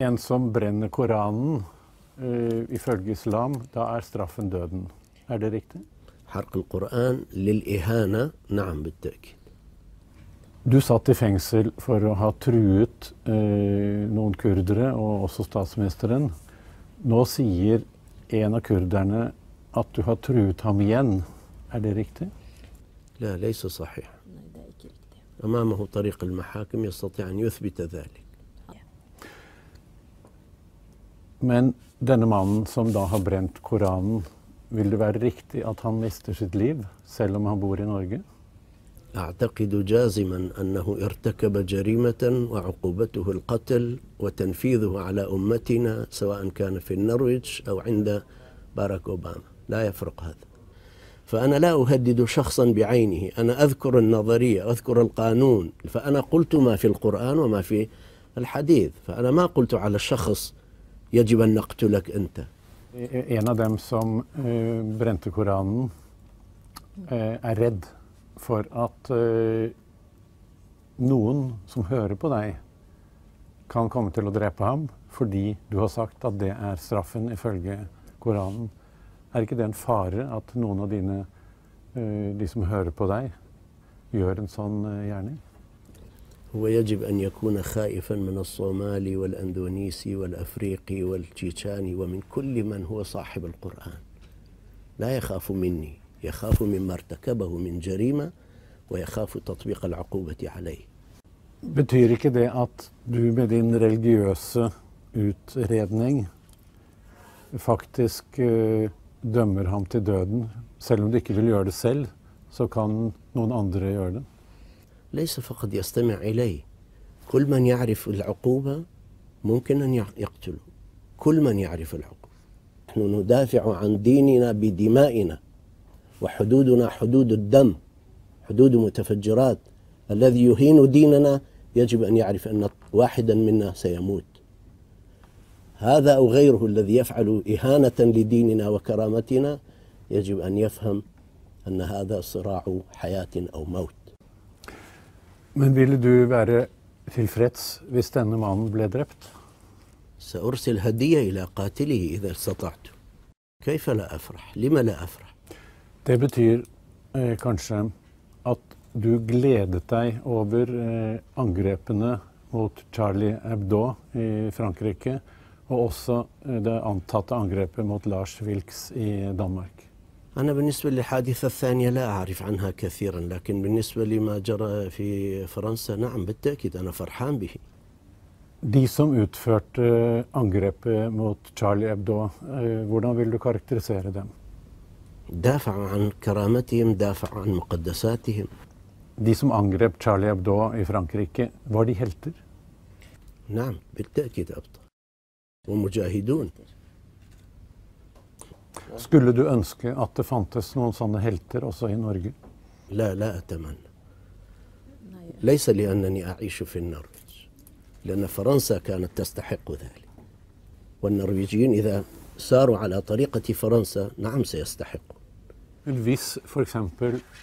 En som brenner Koranen, uh, ifølge islam, da er straffen døden. Er det riktig? Du satt i fengsel for å ha truet uh, noen kurdere, og også statsministeren. Nå sier en av kurderne at du har truet ham igjen. Er det riktig? Nei, det er ikke riktig. Men denne mannen som da har brent Koranen, vil det være riktig at han mister sitt liv, selv om han bor i Norge? أعتقد جازما أنه ارتكب جريمة وعقوبته القتل وتنفيذه على أمتنا سواء كان في النرويج أو عند باراك أوباما لا يفرق هذا فأنا لا أهدد شخصا بعينه أنا أذكر النظرية أذكر القانون فأنا قلت ما في القرآن وما في الحديث فأنا ما قلت على الشخص يجب أن نقتلك أنت e-, En av dem som uh, brente Koranen, uh, er redd for at uh, noen som hører på deg, kan komme til å drepe ham fordi du har sagt at det er straffen ifølge Koranen. Er ikke det en fare at noen av dine, de som hører på deg, gjør en sånn gjerning? هو يجب أن يكون خائفا من الصومالي والأندونيسي والأفريقي والتشيتشاني ومن كل من هو صاحب القرآن لا يخاف مني يخاف مما ارتكبه من جريمة ويخاف تطبيق العقوبة عليه Betyr ikke det at du med din religiøse utredning faktisk eh, dømmer ham til døden? Selv om du ikke vil gjøre det selv, så kan noen andre gjøre det? ليس فقط يستمع إليه كل من يعرف العقوبة ممكن أن يقتله كل من يعرف العقوبة نحن ندافع عن ديننا بدمائنا وحدودنا حدود الدم حدود متفجرات الذي يهين ديننا يجب أن يعرف أن واحدا منا سيموت هذا أو غيره الذي يفعل إهانة لديننا وكرامتنا يجب أن يفهم أن هذا صراع حياة أو موت Men ville du være tilfreds hvis denne mannen ble drept? Det betyr eh, kanskje at du gledet deg over eh, angrepene mot Charlie Hebdo i Frankrike, og også eh, det antatte angrepet mot Lars Wilks i Danmark. أنا بالنسبة للحادثة الثانية لا أعرف عنها كثيرا لكن بالنسبة لما جرى في فرنسا نعم بالتأكيد أنا فرحان به De som utførte angrepet mot Charlie Hebdo, eh, hvordan vil du karakterisere dem? دافع عن كرامتهم دافع عن مقدساتهم De som angrep Charlie Hebdo i Frankrike, var de helter? نعم بالتأكيد أبطال ومجاهدون Skulle du ønske at det fantes noen sånne helter også i Norge? لا لا أتمنى ليس لأنني أعيش في النار لأن فرنسا كانت تستحق ذلك والنرويجيين إذا ساروا على طريقة فرنسا نعم سيستحقون Hvis f.eks.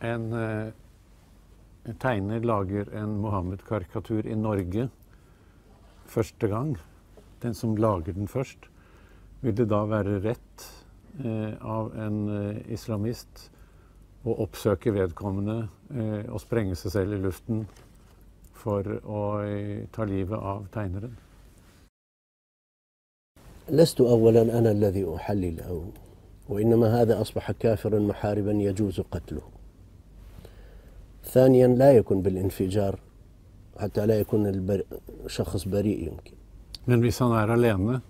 en eh, tegner lager en Mohammed-karikatur i Norge første gang, den som lager den først, vil det da være rett Eh, av en eh, islamist eh, å oppsøke vedkommende og sprenge seg selv i luften for å ta livet av tegneren? لست أولا أنا الذي أحلل أو وإنما هذا أصبح كافرا محاربا يجوز قتله ثانيا لا يكون بالانفجار حتى لا يكون شخص بريء يمكن من بيسان أرى لأنه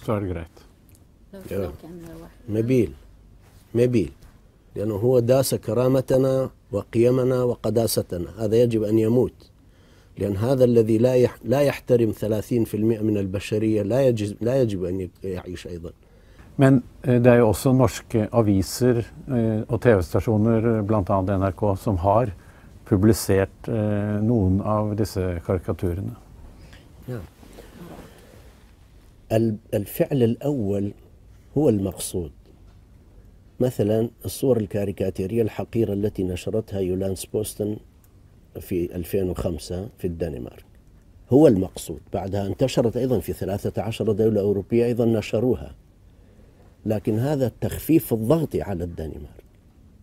صار مبيل مبيل لأنه هو داس كرامتنا وقيمنا وقداستنا هذا يجب أن يموت لأن هذا الذي لا لا يحترم ثلاثين في المئة من البشرية لا يجب لا يجب أن يعيش أيضا Men eh, det er jo også norske aviser eh, og TV-stasjoner, eh, bl.a. NRK, som har publisert noen av disse karikaturene. الفعل الأول هو المقصود مثلا الصور الكاريكاتيرية الحقيرة التي نشرتها يولانس بوستن في 2005 في الدنمارك هو المقصود بعدها انتشرت أيضا في 13 دولة أوروبية أيضا نشروها لكن هذا التخفيف الضغط على الدنمارك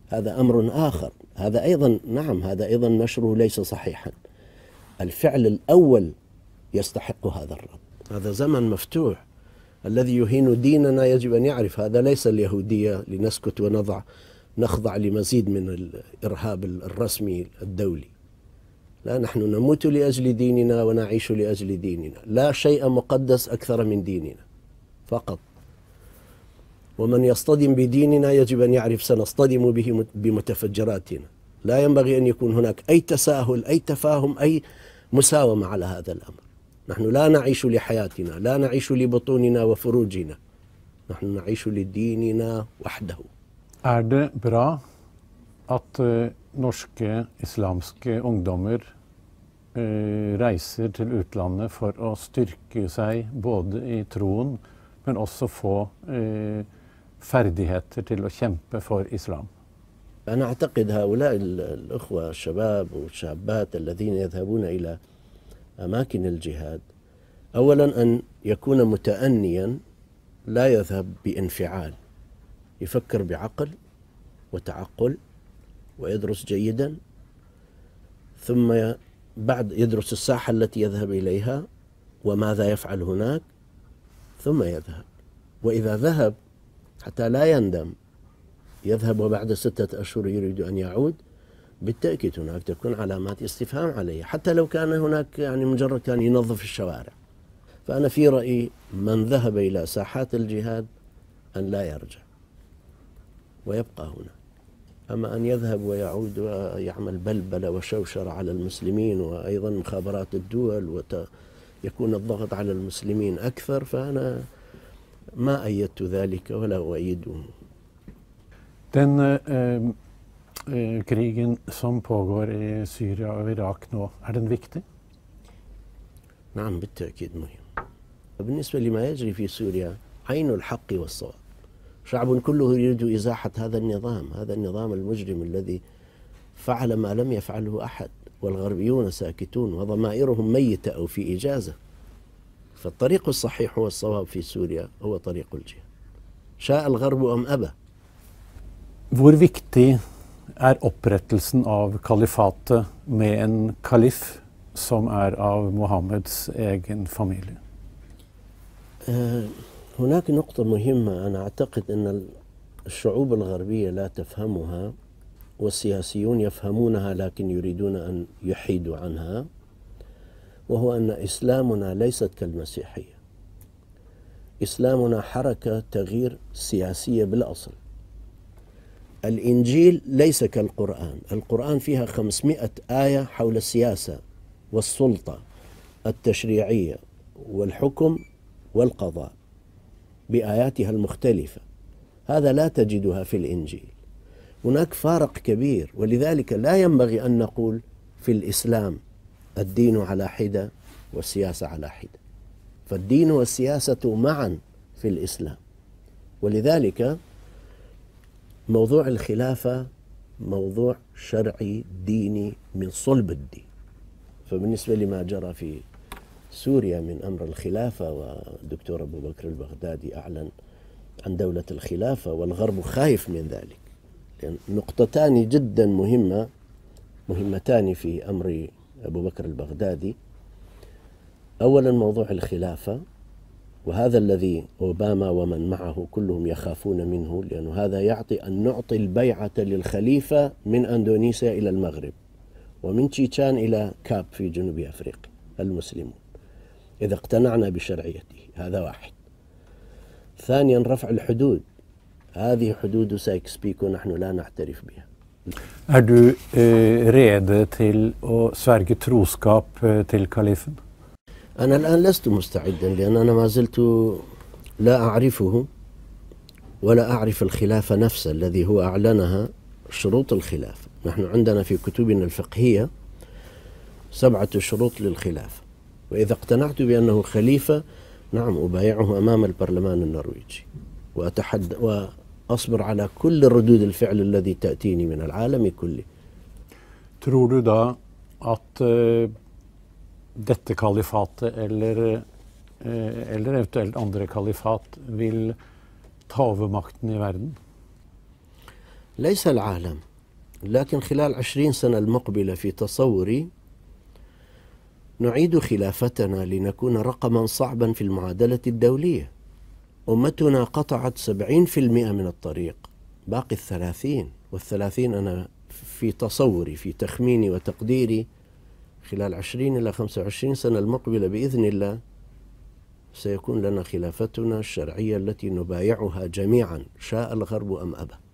هذا أمر آخر هذا أيضا نعم هذا أيضا نشره ليس صحيحا الفعل الأول يستحق هذا الرد هذا زمن مفتوح الذي يهين ديننا يجب أن يعرف هذا ليس اليهودية لنسكت ونضع نخضع لمزيد من الإرهاب الرسمي الدولي لا نحن نموت لأجل ديننا ونعيش لأجل ديننا لا شيء مقدس أكثر من ديننا فقط ومن يصطدم بديننا يجب أن يعرف سنصطدم به بمتفجراتنا لا ينبغي أن يكون هناك أي تساهل أي تفاهم أي مساومة على هذا الأمر نحن لا نعيش لحياتنا لا نعيش لبطوننا وفروجنا نحن نعيش لديننا وحده Er det bra at uh, norske islamske ungdommer uh, reiser til utlandet for å styrke seg både i troen, men også få uh, ferdigheter til å kjempe for islam? أنا أعتقد disse الأخوة الشباب والشابات الذين يذهبون إلى أماكن الجهاد أولا أن يكون متأنيا لا يذهب بانفعال يفكر بعقل وتعقل ويدرس جيدا ثم بعد يدرس الساحة التي يذهب إليها وماذا يفعل هناك ثم يذهب وإذا ذهب حتى لا يندم يذهب وبعد ستة أشهر يريد أن يعود بالتأكيد هناك تكون علامات استفهام عليه حتى لو كان هناك يعني مجرد كان ينظف الشوارع فأنا في رأيي من ذهب إلى ساحات الجهاد أن لا يرجع ويبقى هنا أما أن يذهب ويعود ويعمل بلبلة وشوشرة على المسلمين وأيضا مخابرات الدول ويكون الضغط على المسلمين أكثر فأنا ما أيدت ذلك ولا أؤيده Den Eh, krigen som pågår i Syria og Irak nå, er den viktig? نعم بالتأكيد مهم بالنسبة لما يجري في سوريا عين الحق والصواب شعب كله يريد إزاحة هذا النظام هذا النظام المجرم الذي فعل ما لم يفعله أحد والغربيون ساكتون وضمائرهم ميتة أو في إجازة فالطريق الصحيح هو الصواب في سوريا هو طريق الجهاد شاء الغرب أم أبى Hvor viktig er opprettelsen av kalifatet med en kalif som er av Mohammeds egen familie. Eh, هناك نقطة مهمة أنا أعتقد أن الشعوب الغربية لا تفهمها والسياسيون يفهمونها لكن يريدون أن يحيدوا عنها وهو أن إسلامنا ليست كالمسيحية إسلامنا حركة تغيير سياسية بالأصل الإنجيل ليس كالقرآن القرآن فيها خمسمائة آية حول السياسة والسلطة التشريعية والحكم والقضاء بآياتها المختلفة هذا لا تجدها في الإنجيل هناك فارق كبير ولذلك لا ينبغي أن نقول في الإسلام الدين على حدة والسياسة على حدة فالدين والسياسة معا في الإسلام ولذلك موضوع الخلافة موضوع شرعي ديني من صلب الدين فبالنسبة لما جرى في سوريا من أمر الخلافة والدكتور أبو بكر البغدادي أعلن عن دولة الخلافة والغرب خايف من ذلك لأن نقطتان جدا مهمة مهمتان في أمر أبو بكر البغدادي أولا موضوع الخلافة وهذا الذي أوباما ومن معه كلهم يخافون منه لأن هذا يعطي أن نعطي البيعة للخليفة من أندونيسيا إلى المغرب ومن تشيتشان إلى كاب في جنوب أفريقيا المسلمون إذا اقتنعنا بشرعيته هذا واحد ثانيا رفع الحدود هذه حدود سايكس بيكو نحن لا نعترف بها Är du eh, rede til å sverge troskap eh, til kalifen? أنا الآن لست مستعدا لأن أنا ما زلت لا أعرفه ولا أعرف الخلافة نفسه الذي هو أعلنها شروط الخلافة نحن عندنا في كتبنا الفقهية سبعة شروط للخلافة وإذا اقتنعت بأنه خليفة نعم أبايعه أمام البرلمان النرويجي وأتحد وأصبر على كل ردود الفعل الذي تأتيني من العالم كله Tror du da at dette kalifatet eller, eh, eller eventuelt andre kalifat vil ta over makten i verden? ليس العالم لكن خلال عشرين سنة المقبلة في تصوري نعيد خلافتنا لنكون رقما صعبا في المعادلة الدولية أمتنا قطعت سبعين في المئة من الطريق باقي الثلاثين والثلاثين أنا في تصوري في تخميني وتقديري خلال 20 إلى 25 سنة المقبلة بإذن الله سيكون لنا خلافتنا الشرعية التي نبايعها جميعا شاء الغرب أم أبى